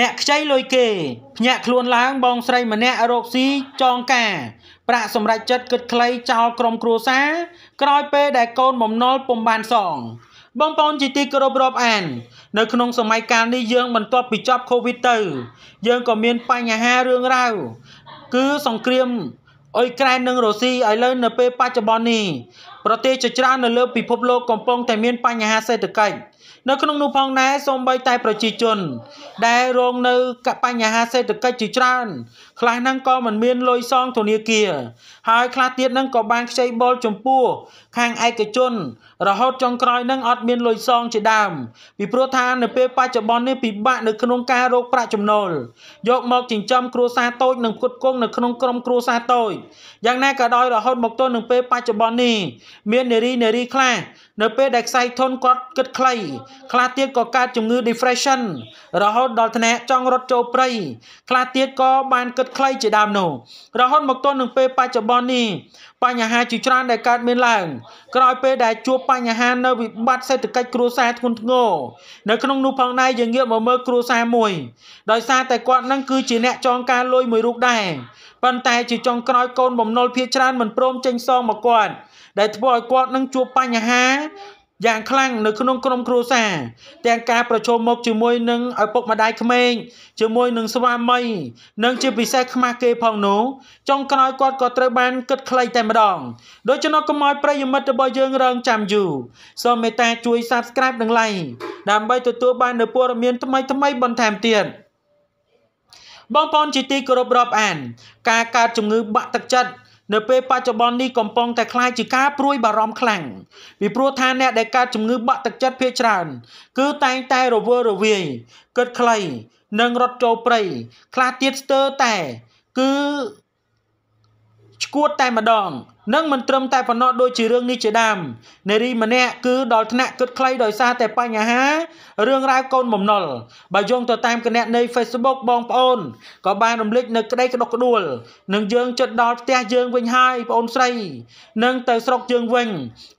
អ្នកខ្ចីលុយគេភ្ញាក់ខ្លួនឡើងបងស្រីម្នាក់រកស៊ីចងការប្រាក់សម្រេចចិត្តគិតខ្លីចោលក្រុមគ្រួសារក្រោយពេលដែលកូនបំណុលពុំបានសង បងប្អូនជាទីគោរពរាប់អាននៅក្នុងសម័យកាលនេះយើងបន្ទាប់ពីចប់ Covid ទៅយើងក៏មានបញ្ហារឿងរ៉ាវគឺសង្គ្រាមអ៊ុយក្រែននិងរុស្ស៊ីឥឡូវនៅពេលបច្ចុប្បន្ននេះប្រទេសជាច្រើននៅលើពិភពលោកកំពុងតែមានបញ្ហាសេដ្ឋកិច្ចនៅក្នុងនោះផងដែរសូម្បីតែប្រជាជន ដែលរងនៅកបញ្ហាសេដ្ឋកិច្ចជាច្រើនខ្លះហ្នឹងក៏មិនមានលុយសងធនាគារហើយខ្លះទៀតហ្នឹងក៏បានខ្ចីបុលចំពោះខាងឯកជនរហូតចុងក្រោយហ្នឹងអត់មានលុយសងជាដើមពីព្រោះថានៅពេលបច្ចុប្បន្ននេះពិបាកនៅក្នុងការរកប្រាក់ចំណូលយកមកចិញ្ចឹមគ្រួសារតូចនិងផ្គត់ផ្គង់នៅក្នុងក្រុមគ្រួសារតូចយ៉ាងណាក៏ដោយរហូតមកទល់នឹងពេលបច្ចុប្បន្ននេះមាននារីនារីខ្លះនៅពេលដែលខ្សែធនគាត់គិតខ្លី ខ្លះទៀតក៏កើតជំងឺ depression រហូតដល់ថ្នាក់ចង់រត់ចូលព្រៃខ្លះទៀតក៏បានគិតខ្លីជាដើមនោះរហូតមកទល់នឹងពេលបច្ចុប្បន្ននេះបញ្ហាជាច្រើនដែលកើតមានឡើង ក្រោយពេលដែលជួបបញ្ហានៅវិបត្តិសេដ្ឋកិច្ចគ្រួសារធ្ងន់ធ្ងរនៅក្នុងនោះផងដែរយើងងាកមកមើលគ្រួសារមួយដោយសារតែគាត់នឹងគឺជាអ្នកចងការលុយមួយរូបដែរប៉ុន្តែជាចុងក្រោយកូនបំណុលភៀចច្រើនមិនព្រមចេញសងមកគាត់ដែលធ្វើឲ្យគាត់នឹងជួបបញ្ហាយ៉ាងខ្លាំងនៅក្នុងក្រុមគ្រួសារទាំងការប្រជុំមុខជាមួយនឹងឪពុកម្ដាយក្មេងជាមួយនឹងស្វាមី និងជាពិសេសខ្មាស់គេផងនោះចុងក្រោយគាត់ក៏ត្រូវបានគិតខ្លីតែម្ដង ដូច្នោះកុំឲ្យប្រិយមិត្តរបស់យើងរងចាំយូរសូមមេត្តាជួយ Subscribe និង Like ដើម្បីទទួលបាននូវព័ត៌មានថ្មីៗបន្ថែមទៀត។បងប្អូនជាទីគោរពរាប់អានការកើតជំងឺបាក់ទឹកចិត្តនៅពេលបច្ចុប្បន្ននេះកំពុងតែคล้ายជាការព្រួយបារម្ភខ្លាំងពីព្រោះថាអ្នកដែលកើតជំងឺបាក់ទឹកចិត្តភ័យច្រើនគឺតែងតែរវើរវាយគិតខ្លីនិងរត់ចូលព្រៃខ្លះទៀតស្ទើរតែគឺឆ្កួតតែម្ដងនឹងមិនត្រឹមតែប៉ុណ្ណោះដូចជារឿងនេះជាដើមនារីម្នាក់គឺដល់ថ្នាក់គិតខ្លីដោយសារតែបញ្ហារឿងរ៉ាវកូនបំណុលបើយោងទៅតាមគណនី Facebook បងប្អូនក៏បានរំលឹកនៅក្តីក្តុកក្តួលនឹងយើងចិត្តដល់ផ្ទះយើងវិញហើយបងអូនស្រីនឹងទៅស្រុកយើងវិញ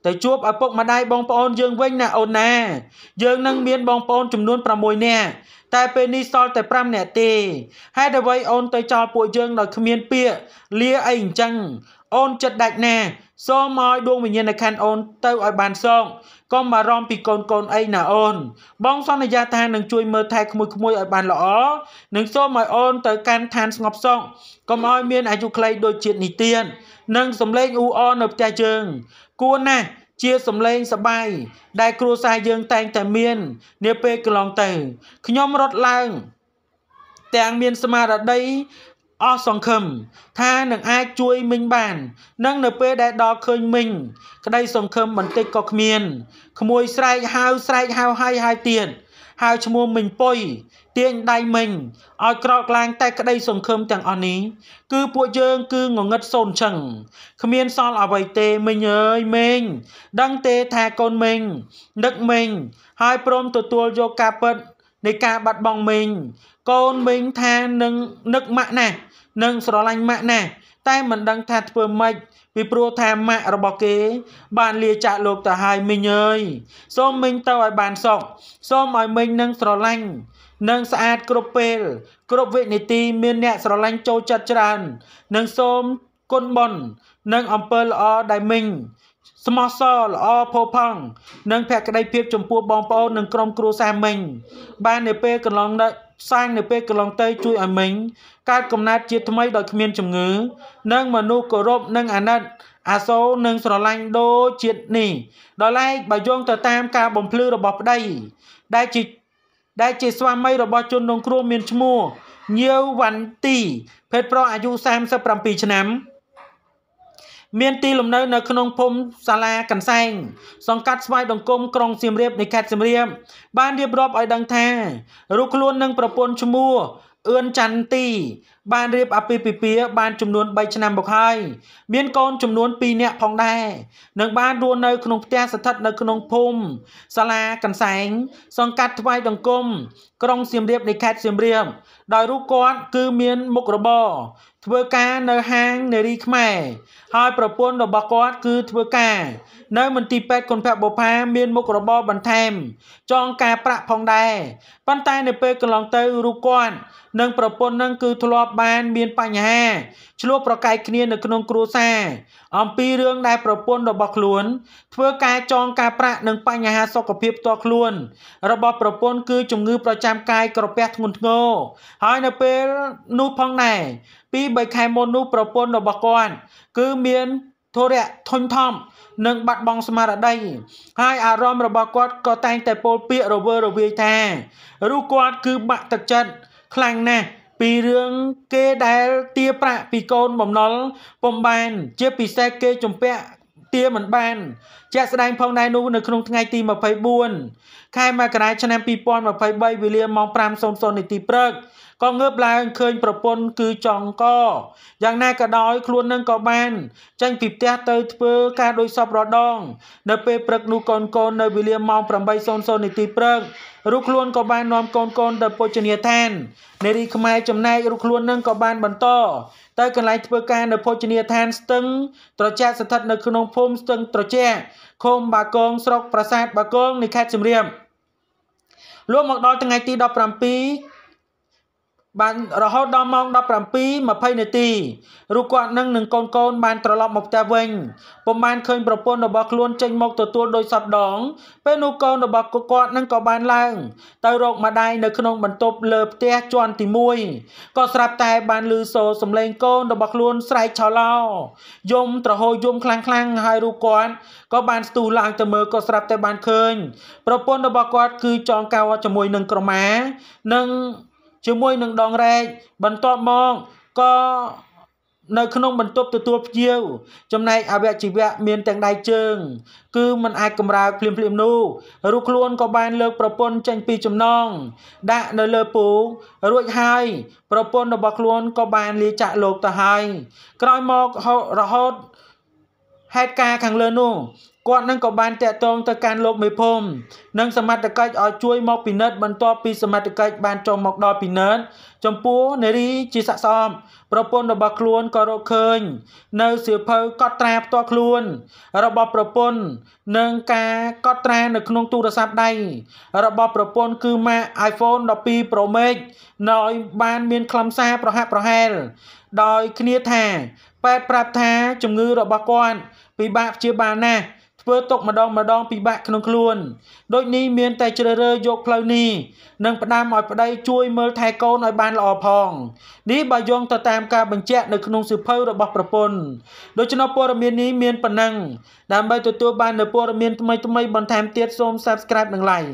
ទៅជួបឪពុកម្ដាយបងប្អូនយើងវិញណាអូនណាយើងនឹងមានបងប្អូនចំនួន6នាក់តែពេលនេះសល់តែ5នាក់ទេហេតុអ្វីអូនទៅចោលពួកយើងដោយគ្មានពាក្យលាអីអញ្ចឹង អូនចិត្តដាច់ណាសូមឲ្យដួងវិញ្ញាណខណ្ឌអូនទៅឲ្យបានសោកកុំបារម្ភពីកូនកូនអីណាអូនបងសន្យាថានឹងជួយមើលថែក្មួយក្មួយឲ្យបានល្អនិងសូមឲ្យអូនទៅកាន់ឋានស្ងប់សុខកុំឲ្យមានអាយុខ្លីដូចជាតិនេះទៀតនិងសំឡេងអ៊ូអរនៅផ្ទះយើងគួរណាស់ជាសម្លេងសបាយដែលគ្រួសារយើងតែងតែមាននាពេលកន្លងទៅខ្ញុំរត់ឡើងទាំងមានស្មារតីអស់សង្ឃឹម ថានឹងអាចជួយមិញបាន នឹង នៅពេលដែលដល់ឃើញមិញក្តី សង្ឃឹមបន្តិចក៏គ្មានក្មួយស្រែកហៅស្រែកហៅហើយហើយទៀតហៅឈ្មោះមិញពុយទាញដៃមិញឲ្យក្រោកឡើងតែក្តីសង្ឃឹមទាំងអស់នេះគឺពួកយើង គឺងងឹតសូនឈឹងគ្មានសល់អ្វីទេមិញអើយមិញដឹងទេថាកូនមិញនឹកមិញហើយព្រមទទួលយកការពិត នៃការបាត់បង់មិញកូនមិញថានឹងនឹកម៉ាក់ណាស់នឹងស្រឡាញ់ម៉ាក់ណាស់តែមិនដឹងថាធ្វើម៉េចពីព្រោះថាម៉ាក់របស់គេ បានលាចាក់លោកទៅហើយមីងអើយ សូមមីងទៅឲ្យបានសុខសូមឲ្យមីងនឹងស្រឡាញ់និងស្អាតគ្រប់ពេល គ្រប់វិនាទីមានអ្នកស្រឡាញ់ចូលចិត្តច្រើននិងសូមគុណបុណ្យនិងអំពើល្អដែលមីងស្មោះសរល្អផូរផង់និងភក្តីភាពចំពោះបងប្អូននិងក្រុមគ្រួសារមីងបាននៅពេលកន្លងដល់ផ្សែងនៅពេលកន្លងទៅជួយឲ្យមិញកើតកំណត់ជាថ្មីដោយគ្មានជំងឺ និងមនុស្សគោរពនិងអាណិតអាសូរនិងស្រឡាញ់ដូចជាតិនេះដល់ឡែកបើយោងទៅតាមការបំភ្លឺរបស់ប្តីដែលជាដែលជា ស្វាមីរបស់ជនរងគ្រោះមានឈ្មោះញាវវ៉ាន់ទី ភេទប្រុសអាយុ37ឆ្នាំមានទីលំនៅនៅក្នុងភូមិសាលាកន្សែងសង្កាត់ស្វាយដង្គមក្រុងសៀមរាបនៃខេត្តសៀមរាបបានរៀបរាប់ឲ្យដឹងថារូបខ្លួននិងប្រពន្ធឈ្មោះអឿនច័ន្ទទី បានរៀបអាពាហ៍ពិពាហ៍បាន ចំនួន3ឆ្នាំមកហើយមានកូនចំនួន2នាក់ផងដែរនិងបានរស់នៅក្នុងផ្ទះស្ថិតនៅក្នុងភូមិសាលាកន្សែងសង្កាត់ថ្វាយដង្គមក្រុងសៀមរាបនៃខេត្តសៀមរាបដោយរូបគាត់គឺមានមុខរបរធ្វើការនៅហាងនារីខ្មែរហើយប្រពន្ធរបស់គាត់គឺធ្វើការនៅមន្ទីរពេទ្យគុណភៈបុផាមានមុខរបរបន្ថែម ចងការប្រាក់ផងដែរប៉ុន្តែនៅពេលកន្លងទៅរូបគាត់និងប្រពន្ធនឹងគឺធ្លាប់បានមានបញ្ហាឆ្លោះប្រកែកគ្នានៅក្នុងគ្រួសារអំពីរឿងដែលប្រពន្ធរបស់ខ្លួនធ្វើការចងការប្រាក់និងបញ្ហាសុខភាពផ្ទាល់ខ្លួនរបស់ប្រពន្ធគឺជំងឺប្រចាំកាយក្រពះធ្ងន់ធ្ងរហើយនៅពេលនោះផងដែរពី3ខែមុននោះប្រពន្ធរបស់គាត់គឺមានធរៈធុញថប់និង បាត់បង់ស្មារតីហើយអារម្មណ៍របស់គាត់ក៏តែងតែពោលពាក្យរវើរវាយថារូបគាត់គឺបាក់ទឹកចិត្តខ្លាំងណាស់ពីរឿងគេដែលទាប្រាក់ពីកូនបំណុលពំបាន ជាពិសេសគេជំពាក់ទាមិនបានជាក់ស្ដែងផងដែរនោះនៅក្នុងថ្ងៃទី24ខែមករាឆ្នាំ2023វេលាម៉ោង5:00នាទីព្រឹកក៏ងើបឡើងឃើញប្រពន្ធគឺចង់កយ៉ាងណាក៏ដោយខ្លួននឹងក៏បានចេញពីផ្ទះទៅធ្វើការដោយសពរដងនៅពេលព្រឹកនោះកូនកូននៅវេលាម៉ោង8:00នាទីព្រឹករូបខ្លួនក៏បាននាំកូនកូនទៅពុជនីយដ្ឋាននារីខ្មែរចំណែករូបខ្លួននឹងក៏បានបន្តទៅកន្លែងធ្វើការនៅភោជនីយដ្ឋានស្ទឹងត្រជាក់ស្ថិតនៅក្នុងភូមិស្ទឹងត្រជាក់ឃុំបាគងស្រុកប្រាសាទបាគងនៃខេត្តសៀមរាបលោកមកដល់ថ្ងៃទី17បានរហូតដល់ម៉ោង17:20នាទីរូបគាត់នឹងនឹងកូនកូនបានត្រឡប់មកផ្ទះវិញពុំបានឃើញប្រពន្ធរបស់ខ្លួនចេញមកទទួលដោយសពដងពេលនោះកូនរបស់គាត់នឹងក៏បានឡើងទៅរកម្ដាយនៅក្នុងបន្ទប់លើផ្ទះជាន់ទី1ក៏ស្រាប់តែបានឮសូរសំឡេងកូនរបស់ខ្លួនស្រែកឆោឡោយំត្រហោយំខ្លាំងខ្លាំងហើយរូបគាត់ក៏បានស្ទុះឡើងទៅមើលក៏ស្រាប់តែបានឃើញប្រពន្ធរបស់គាត់គឺចងកៅជាមួយនឹងក្រមានិងជាមួយនឹងដងរែក បន្ទាប់មកក៏នៅក្នុងបន្ទប់ទទួលភ្ញៀវចំណែកអវយវៈមានទាំងដៃជើងគឺมันអាចកម្រើកភ្លាមភ្លាមនោះរូបខ្លួនក៏បានលើកប្រពន្ធចេញពីចំណងដាក់នៅលើពូរួចហើយ ប្រពន្ធរបស់ខ្លួនក៏បានលាចាក់លោកទៅហើយក្រោយមករហូតហេតុការខាងលើនោះគាត់នឹងក៏បានតាក់ទងទៅកាន់លោកមេភូមិនិងសមត្ថកិច្ចឲ្យជួយមកពិនិត្យបន្ទាប់ពីសមត្ថកិច្ចបានចុះមកដល់ពិនិត្យចំពោះនារីជាស័ក្តិសមប្រពន្ធរបស់ខ្លួនក៏រកឃើញនៅសៀវភៅកត់ត្រាផ្ទាល់ខ្លួន របស់ប្រពន្ធនិងការកត់ត្រានៅក្នុងទូរស័ព្ទដៃរបស់ប្រពន្ធគឺម៉ាក iPhone 12 Pro Max នៅបានមានខ្លឹមសារប្រហាក់ប្រហែល ដោយគ្នាថាប៉ែតប្រាប់ថាជំងឺរបស់គាត់ពិបាកព្យាបាលណាស់ធ្វើទុកម្ដងម្ដងពិបាកក្នុងខ្លួន ដូចនេះមានតែជ្រើសរើសយកផ្លូវនេះនិងផ្ដាំឲ្យប្តីជួយមើលថែកូនឲ្យបានល្អផងនេះបើយោងទៅតាមការបញ្ជាក់នៅក្នុងសៀវភៅរបស់ប្រពន្ធដូច្នោះព័ត៌មាននេះមានប៉ុណ្ណឹងដើម្បីទទួលបាននូវព័ត៌មានថ្មីៗបន្ថែមទៀតសូម Subscribe និង Like